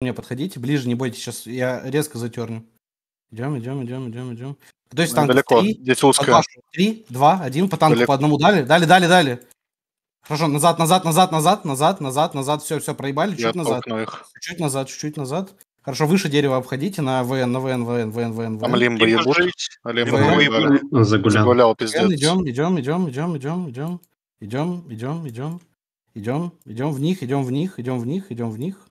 мне подходите, ближе не бойтесь, сейчас я резко затерну. Идем, идем, идем, идем, идем. То есть танк далеко, 3, здесь узко. Три, два, один по танку далеко. по одному дали, дали, дали, дали. Хорошо, назад, назад, назад, назад, назад, назад, назад, все, все, проебали, чуть-чуть назад. Чуть-чуть назад, чуть-чуть назад. Хорошо, выше дерева обходите на ВН, на ВН, ВН, ВН, ВН. Там Лимба ебут. Лимба загулял. Загулял, пиздец. Идем, идем, идем, идем, идем, идем, идем, идем, идем, идем, идем в них, идем в них, идем в них, идем в них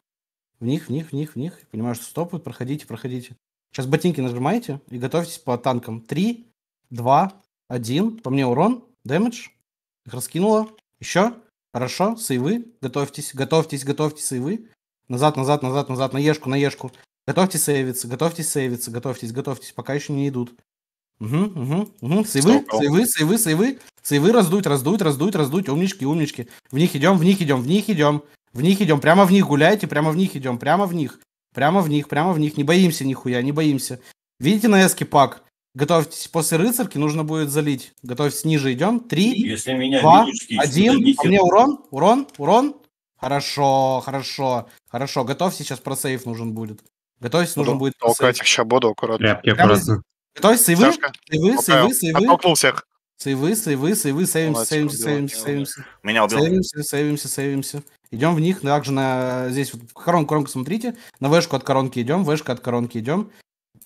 в них, в них, в них, в них. Понимаю, что стоп, проходите, проходите. Сейчас ботинки нажимаете и готовьтесь по танкам. Три, два, один. По мне урон, дэмэдж. Их раскинуло. Еще. Хорошо, сейвы. Готовьтесь, готовьтесь, готовьтесь, сейвы. Назад, назад, назад, назад, на ешку, на ешку. Готовьтесь сейвиться, готовьтесь сейвиться, готовьтесь, готовьтесь, пока еще не идут. Угу, угу, угу. Сейвы, сейвы, сейвы, сейвы. Сейвы раздуть, раздуть, раздуть, раздуть. Умнички, умнички. В них идем, в них идем, в них идем. В них идем, прямо в них гуляйте, прямо в них идем, прямо в них. Прямо в них, прямо в них. Не боимся нихуя, не боимся. Видите на эске пак? Готовьтесь, после рыцарки нужно будет залить. Готовьтесь, ниже идем. Три, Если меня два, видишь, один. а мне урон, урон, урон. Хорошо, хорошо, хорошо. Готовься, сейчас просейв нужен будет. Готовься, буду. нужен будет просейв. Толкать их сейчас буду, аккуратно. Тряпки аккуратно. Готовься, сейвы, Сашка. сейвы, сейвы, сейвы. Оттолкнул всех. Сейвы, сейвы, сейвы, сейвимся, сейвимся, сейвимся, сейвимся. Меня убил. Сейвимся, сейвимся, сейвимся. Идем в них, также на здесь вот коронку, коронку смотрите, на вешку от коронки идем, вешка от коронки идем.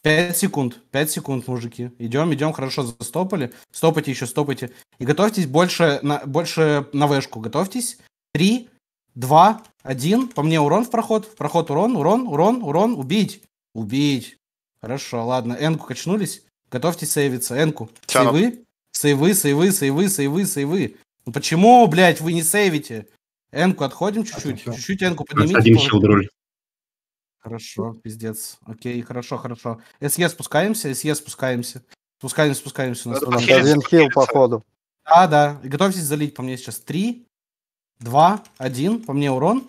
5 секунд, 5 секунд, мужики. Идем, идем, хорошо, застопали. Стопайте еще, стопайте. И готовьтесь больше на, больше на вешку. Готовьтесь. 3, 2, 1. По мне урон в проход. В проход урон, урон, урон, урон. Убить. Убить. Хорошо, ладно. Энку качнулись. Готовьтесь сейвиться. Энку. Сейвы. Сейвы, сейвы, сейвы, сейвы, сейвы. Ну почему, блядь, вы не сейвите? Энку отходим чуть-чуть, чуть-чуть Энку поднимите. Один щелдроль. Хорошо, пиздец. Окей, хорошо, хорошо. СЕ спускаемся, СЕ спускаемся. Спускаемся, спускаемся. На Один хил, походу. Да, да. готовьтесь залить по мне сейчас. Три, два, один. По мне урон.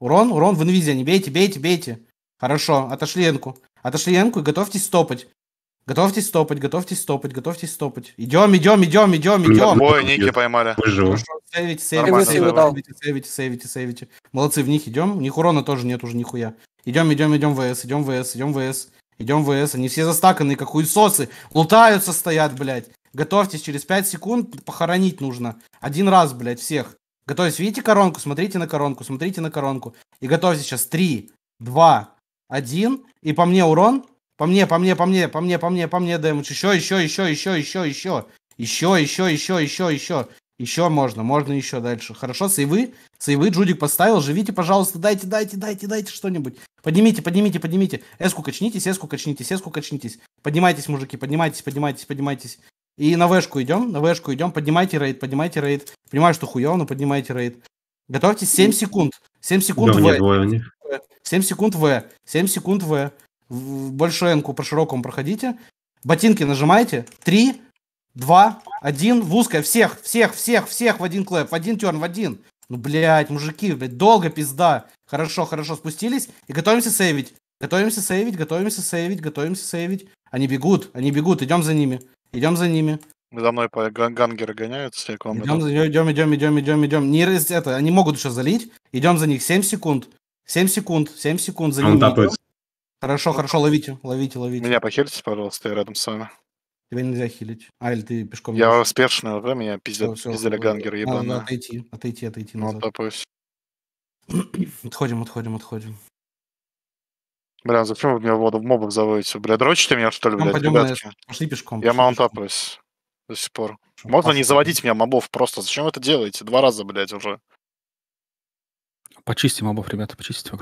Урон, урон в инвизии. Не бейте, бейте, бейте. Хорошо, отошли Энку. Отошли Энку и готовьтесь стопать. Готовьтесь стопать, готовьтесь стопать, готовьтесь стопать. Идем, идем, идем, идем, идем. Ой, ники поймали. Выживу. Сейвите, сейвите, сейвите, сейвите, сейвите, сейвите. Молодцы, в них идем. У них урона тоже нет уже нихуя. Идем, идем, идем ВС, идем ВС, идем ВС. Идем ВС. Они все застаканы, как хуесосы. Лутаются стоят, блядь. Готовьтесь, через 5 секунд похоронить нужно. Один раз, блядь, всех. Готовьтесь, видите коронку, смотрите на коронку, смотрите на коронку. И готовьтесь сейчас. три, два, один И по мне урон. По мне, по мне, по мне, по мне, по мне, по мне дэмэдж. Еще, еще, еще, еще, еще, еще. Еще, еще, еще, еще, еще. Еще можно, можно еще дальше. Хорошо, сейвы. Сейвы Джудик поставил. Живите, пожалуйста, дайте, дайте, дайте, дайте что-нибудь. Поднимите, поднимите, поднимите. Эску качнитесь, эску качнитесь, эску качнитесь. Поднимайтесь, мужики, поднимайтесь, поднимайтесь, поднимайтесь. И на вешку идем, на вешку идем. Поднимайте рейд, поднимайте рейд. Понимаю, что хуево, но поднимайте рейд. Готовьтесь 7 секунд. 7 секунд да, В. Двое, 7 секунд В. 7 секунд В в большую энку по широкому проходите, ботинки нажимаете, три, два, один, в узкое, всех, всех, всех, всех в один клэп, в один терн, в один. Ну, блядь, мужики, блядь, долго пизда. Хорошо, хорошо, спустились и готовимся сейвить. Готовимся сейвить, готовимся сейвить, готовимся сейвить. Они бегут, они бегут, идем за ними, идем за ними. За мной по гангеры гоняются. Идем, идем, идем, идем, идем, идем. Не это, они могут еще залить. Идем за них 7 секунд. 7 секунд, 7 секунд за ними. Хорошо, хорошо, ловите, ловите, ловите. Меня похилите, пожалуйста, я рядом с вами. Тебя нельзя хилить. А, или ты пешком... Я можешь? спешно, да, меня пиздят, все, пиздили гангеры, ебаные. Надо отойти, отойти, отойти ну, назад. Ну, топаюсь. отходим, отходим, отходим. Бля, зачем вы меня воду в мобов заводите? Бля, дрочите меня, что ли, блядь, пойдем, ребятки? На... Пошли пешком. я маунтапаюсь до сих пор. Что, Можно не заводить меня мобов просто. Зачем вы это делаете? Два раза, блядь, уже. Почисти мобов, ребята, почистите вокруг.